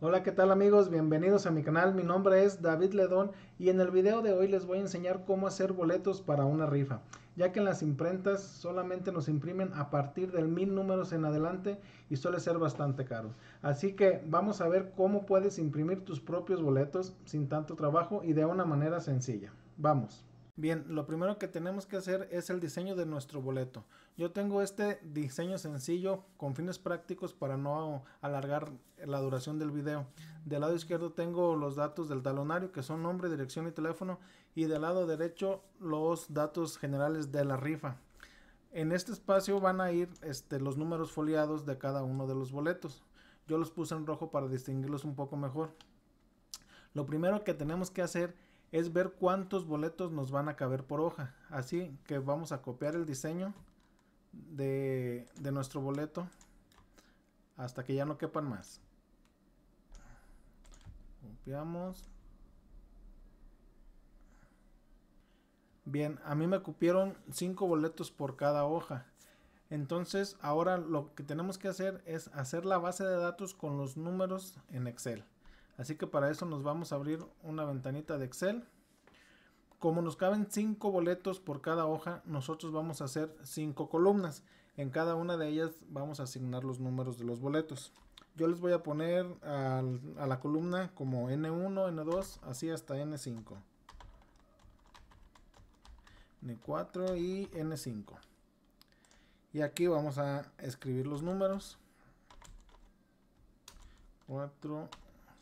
Hola, ¿qué tal amigos? Bienvenidos a mi canal, mi nombre es David Ledón y en el video de hoy les voy a enseñar cómo hacer boletos para una rifa, ya que en las imprentas solamente nos imprimen a partir del mil números en adelante y suele ser bastante caro. Así que vamos a ver cómo puedes imprimir tus propios boletos sin tanto trabajo y de una manera sencilla. Vamos. Bien, lo primero que tenemos que hacer es el diseño de nuestro boleto. Yo tengo este diseño sencillo con fines prácticos para no alargar la duración del video. Del lado izquierdo tengo los datos del talonario que son nombre, dirección y teléfono y del lado derecho los datos generales de la rifa. En este espacio van a ir este, los números foliados de cada uno de los boletos. Yo los puse en rojo para distinguirlos un poco mejor. Lo primero que tenemos que hacer es ver cuántos boletos nos van a caber por hoja. Así que vamos a copiar el diseño de, nuestro boleto hasta que ya no quepan más. Copiamos. Bien, a mí me cupieron 5 boletos por cada hoja. Entonces, ahora lo que tenemos que hacer es hacer la base de datos con los números en Excel. Así que para eso nos vamos a abrir una ventanita de Excel. Como nos caben 5 boletos por cada hoja, nosotros vamos a hacer 5 columnas. En cada una de ellas vamos a asignar los números de los boletos. Yo les voy a poner a, la columna como N1, N2, así hasta N5. N4 y N5. Y aquí vamos a escribir los números. 4,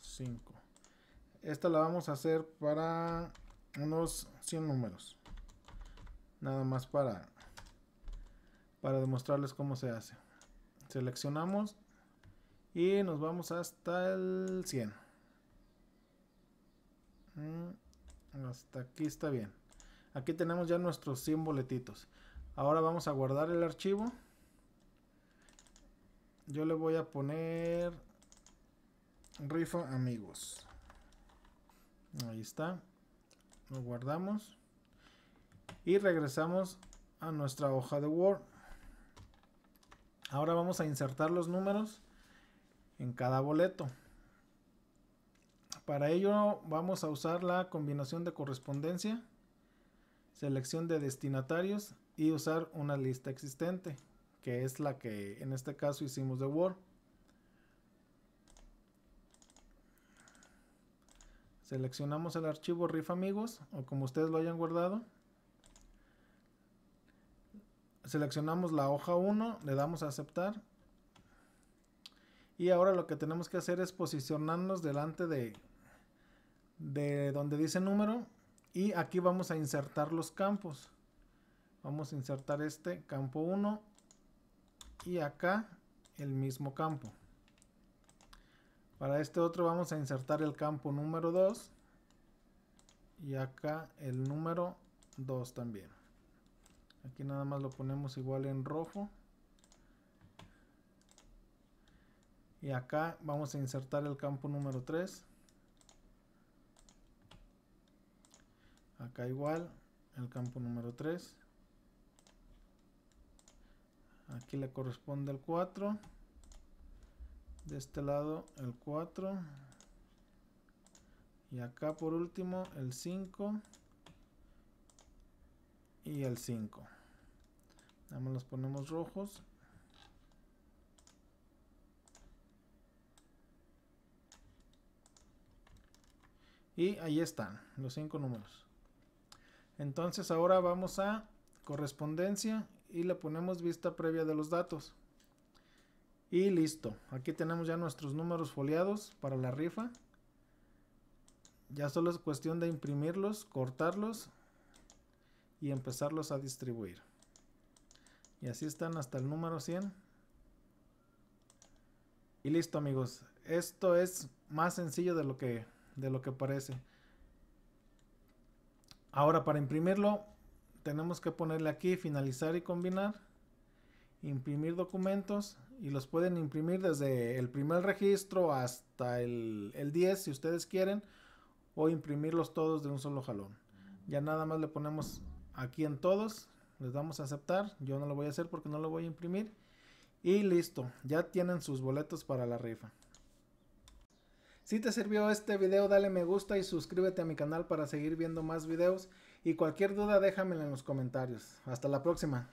5. Esta la vamos a hacer para unos 100 números. Nada más para, para demostrarles cómo se hace. Seleccionamos y nos vamos hasta el 100. Mm, hasta aquí está bien. Aquí tenemos ya nuestros 100 boletitos. Ahora vamos a guardar el archivo. Yo le voy a poner Rifa amigos. Ahí está. Lo guardamos. Y regresamos a nuestra hoja de Word. Ahora vamos a insertar los números en cada boleto. Para ello vamos a usar la combinación de correspondencia, selección de destinatarios y usar una lista existente, que es la que en este caso hicimos de Word. Seleccionamos el archivo RIF amigos o como ustedes lo hayan guardado. Seleccionamos la hoja 1, le damos a aceptar. Y ahora lo que tenemos que hacer es posicionarnos delante de, de donde dice número y aquí vamos a insertar los campos. Vamos a insertar este campo 1 y acá el mismo campo. Para este otro vamos a insertar el campo número 2 y acá el número 2 también. Aquí nada más lo ponemos igual en rojo. Y acá vamos a insertar el campo número 3. Acá igual, el campo número 3. Aquí le corresponde el 4 de este lado el 4 y acá por último el 5 y el 5 nada los ponemos rojos y ahí están los cinco números entonces ahora vamos a correspondencia y le ponemos vista previa de los datos y listo. Aquí tenemos ya nuestros números foliados para la rifa. Ya solo es cuestión de imprimirlos, cortarlos y empezarlos a distribuir. Y así están hasta el número 100. Y listo amigos. Esto es más sencillo de lo que, de lo que parece. Ahora para imprimirlo tenemos que ponerle aquí finalizar y combinar imprimir documentos y los pueden imprimir desde el primer registro hasta el, 10 si ustedes quieren o imprimirlos todos de un solo jalón. Ya nada más le ponemos aquí en todos, les damos a aceptar, yo no lo voy a hacer porque no lo voy a imprimir y listo, ya tienen sus boletos para la rifa. Si te sirvió este video dale me gusta y suscríbete a mi canal para seguir viendo más videos y cualquier duda déjamela en los comentarios. Hasta la próxima.